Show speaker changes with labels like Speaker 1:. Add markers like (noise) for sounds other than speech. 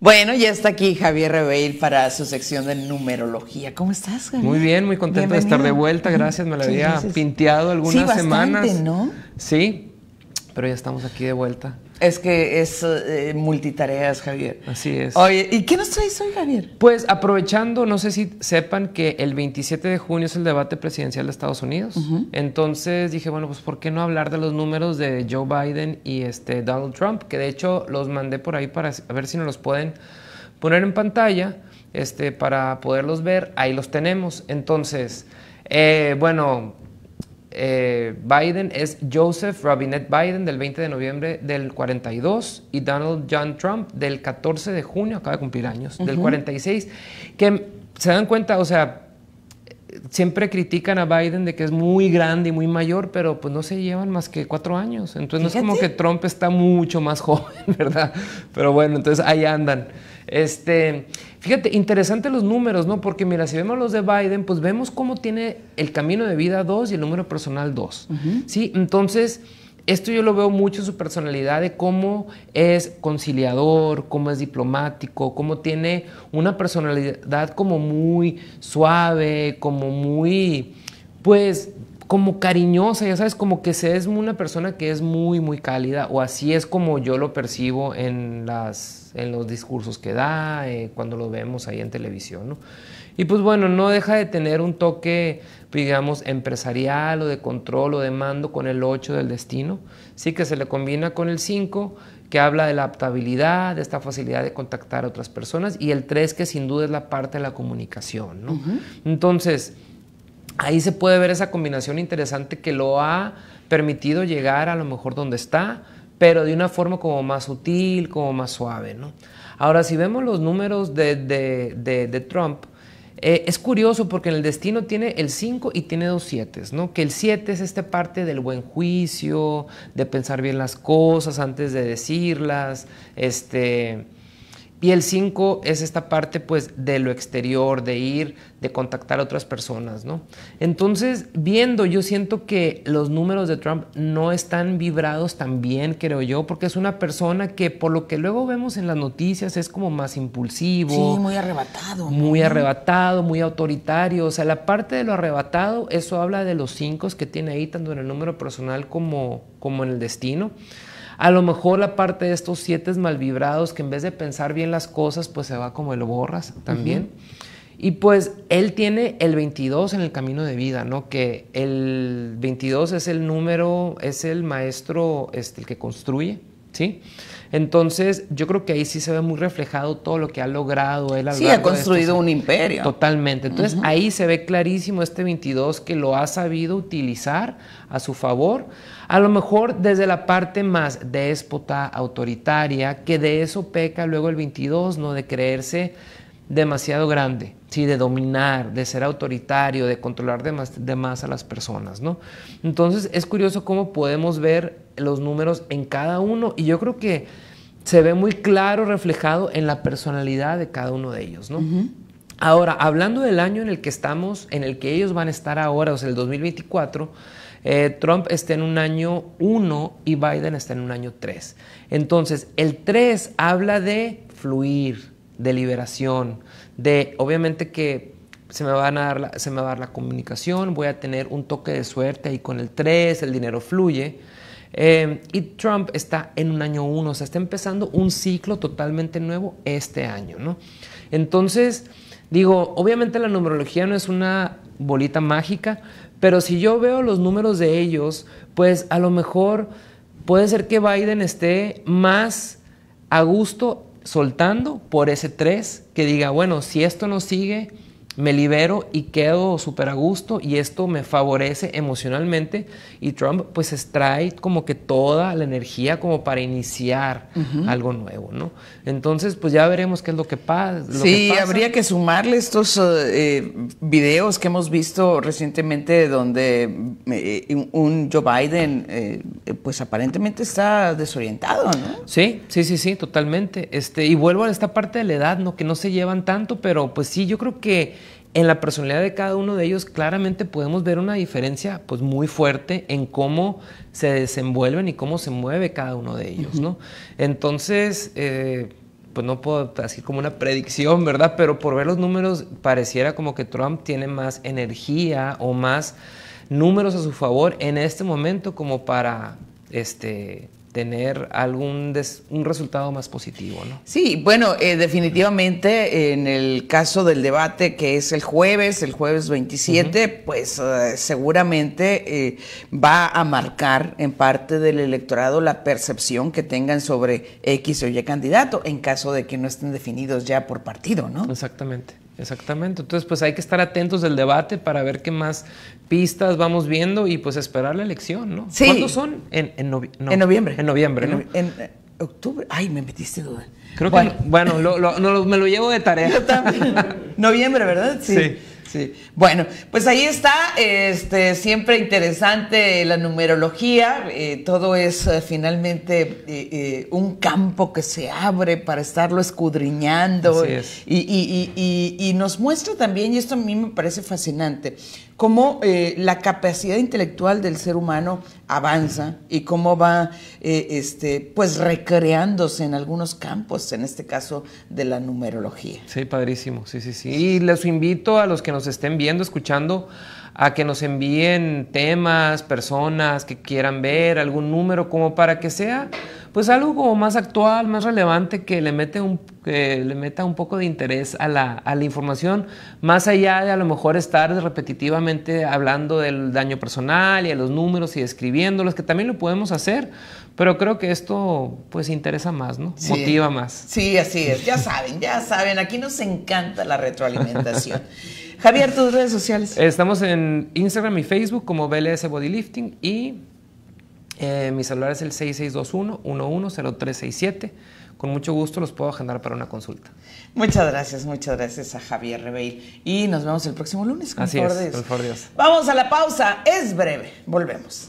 Speaker 1: Bueno, ya está aquí Javier Reveil para su sección de numerología. ¿Cómo estás, Javier? Muy
Speaker 2: bien, muy contento de estar de vuelta. Gracias, me la había
Speaker 1: pinteado algunas semanas. ¿no?
Speaker 2: Sí, pero ya estamos aquí de vuelta.
Speaker 1: Es que es eh, multitareas,
Speaker 2: Javier. Así es. Oye, ¿y qué nos traes hoy, Javier? Pues aprovechando, no sé si sepan que el 27 de junio es el debate presidencial de Estados Unidos. Entonces dije, bueno, pues ¿por qué no hablar de los números de Joe Biden y este Donald Trump? Que de hecho los mandé por ahí para ver si nos los pueden poner en pantalla este, para poderlos ver. Ahí los tenemos. Entonces, eh, bueno, eh, Biden es Joseph Robinette Biden del 20 de noviembre del 42 y Donald John Trump del 14 de junio, acaba de cumplir años, del 46, que se dan cuenta, o sea, siempre critican a Biden de que es muy grande y muy mayor, pero pues no se llevan más que cuatro años. Entonces no es como que Trump está mucho más (laughs) joven, ¿verdad? Pero bueno, entonces ahí andan. Este, fíjate, interesante los números, ¿no? Porque mira, si vemos los de Biden, pues vemos cómo tiene el camino de vida 2 y el número personal 2. Sí, entonces esto yo lo veo mucho su personalidad de cómo es conciliador, cómo es diplomático, cómo tiene una personalidad como muy suave, como muy, pues como cariñosa, ya sabes, como que se es una persona que es muy, muy cálida, o así es como yo lo percibo en, las, en los discursos que da, eh, cuando lo vemos ahí en televisión, ¿no? Y pues bueno, no deja de tener un toque, digamos, empresarial o de control o de mando con el 8 del destino, sí que se le combina con el 5, que habla de la adaptabilidad, de esta facilidad de contactar a otras personas, y el 3, que sin duda es la parte de la comunicación, ¿no? Entonces, ahí se puede ver esa combinación interesante que lo ha permitido llegar a lo mejor donde está, pero de una forma como más sutil, como más suave. ¿no? Ahora, si vemos los números de, Trump, eh, es curioso porque en el destino tiene el 5 y tiene dos 7, ¿no? Que el 7 es esta parte del buen juicio, de pensar bien las cosas antes de decirlas, este, y el 5 es esta parte pues de lo exterior, de ir, de contactar a otras personas, ¿no? Entonces, viendo, yo siento que los números de Trump no están vibrados tan bien, creo yo, porque es una persona que por lo que luego vemos en las noticias es como más impulsivo. Sí, muy
Speaker 1: arrebatado. Muy
Speaker 2: arrebatado, muy autoritario. O sea, la parte de lo arrebatado, eso habla de los 5 que tiene ahí, tanto en el número personal como, como en el destino. A lo mejor la parte de estos siete vibrados que en vez de pensar bien las cosas, pues se va como el borras también. Y pues él tiene el 22 en el camino de vida, ¿no? Que el 22 es el número, es el maestro este, el que construye. ¿sí? Entonces, yo creo que ahí sí se ve muy reflejado todo lo que ha logrado él. sí, ha construido un imperio. Totalmente. Entonces, ahí se ve clarísimo este 22 que lo ha sabido utilizar a su favor. A lo mejor desde la parte más déspota, autoritaria, que de eso peca luego el 22, ¿no? De creerse demasiado grande, ¿sí? de dominar, de ser autoritario, de controlar de más, a las personas, ¿no? Entonces es curioso cómo podemos ver los números en cada uno y yo creo que se ve muy claro reflejado en la personalidad de cada uno de ellos, Ahora, hablando del año en el que estamos, en el que ellos van a estar ahora, o sea, el 2024, eh, Trump está en un año 1 y Biden está en un año 3. Entonces, el 3 habla de fluir, de liberación, de obviamente que se me, van a dar se me va a dar la comunicación, voy a tener un toque de suerte ahí con el 3, el dinero fluye. Em, y Trump está en un año 1, o sea, está empezando un ciclo totalmente nuevo este año, ¿no? Entonces, digo, obviamente la numerología no es una bolita mágica, pero si yo veo los números de ellos, pues a lo mejor puede ser que Biden esté más a gusto soltando por ese 3 que diga, bueno, si esto no sigue, me libero y quedo súper a gusto y esto me favorece emocionalmente y Trump pues extrae como que toda la energía como para iniciar algo nuevo, ¿no? Entonces pues ya veremos qué es lo que, pasa. Sí, habría
Speaker 1: que sumarle estos eh, videos que hemos visto recientemente donde eh, un Joe Biden eh, pues aparentemente está desorientado, ¿no? Sí, sí, sí, sí, totalmente. Este, y vuelvo
Speaker 2: a esta parte de la edad, ¿no? Que no se llevan tanto, pero pues sí, yo creo que en la personalidad de cada uno de ellos claramente podemos ver una diferencia pues muy fuerte en cómo se desenvuelven y cómo se mueve cada uno de ellos, ¿no? Entonces, eh, pues no puedo así como una predicción, ¿verdad? Pero por ver los números pareciera como que Trump tiene más energía o más números a su favor en este momento como para este tener algún un resultado más positivo, ¿no?
Speaker 1: Sí, bueno, eh, definitivamente en el caso del debate que es el jueves, el jueves 27, pues eh, seguramente eh, va a marcar en parte del electorado la percepción que tengan sobre X o Y candidato, en caso de que no estén definidos ya por
Speaker 2: partido, ¿no? Exactamente. Exactamente. Entonces, pues hay que estar atentos del debate para ver qué más pistas vamos viendo y pues esperar la elección, ¿no? ¿Cuándo son? En, en, en noviembre. En noviembre,
Speaker 1: en, octubre. Ay, me metiste duda. Creo bueno.
Speaker 2: que, bueno, lo, lo, me lo llevo de tarea. Yo también.
Speaker 1: (laughs) noviembre, ¿verdad? sí. sí. Bueno, pues ahí está, este, siempre interesante la numerología, eh, todo es eh, finalmente eh, un campo que se abre para estarlo escudriñando y, nos muestra también, y esto a mí me parece fascinante, cómo la capacidad intelectual del ser humano avanza y cómo va este, pues recreándose en algunos campos, en este caso de la numerología.
Speaker 2: Sí, padrísimo, sí, sí, sí. Y los invito a los que nos estén viendo, escuchando, a que nos envíen temas, personas que quieran ver, algún número, como para que sea pues algo como más actual, más relevante, que le, un, le meta un poco de interés a la, información, más allá de a lo mejor estar repetitivamente hablando del daño personal y a los números y describiéndolos que también lo podemos hacer, pero creo que esto pues interesa más, ¿no? Motiva más.
Speaker 1: Sí, así es, ya saben, ya saben, aquí nos encanta la retroalimentación. (laughs) Javier, tus redes sociales.
Speaker 2: Estamos en Instagram y Facebook como BLS Bodylifting y eh, mi celular es el 6621-110367. Con mucho gusto los puedo agendar para una consulta.
Speaker 1: Muchas gracias, muchas gracias a Javier Rebeil. Y nos vemos el próximo lunes. Con Así es, Por Dios. Vamos a la pausa, es breve, volvemos.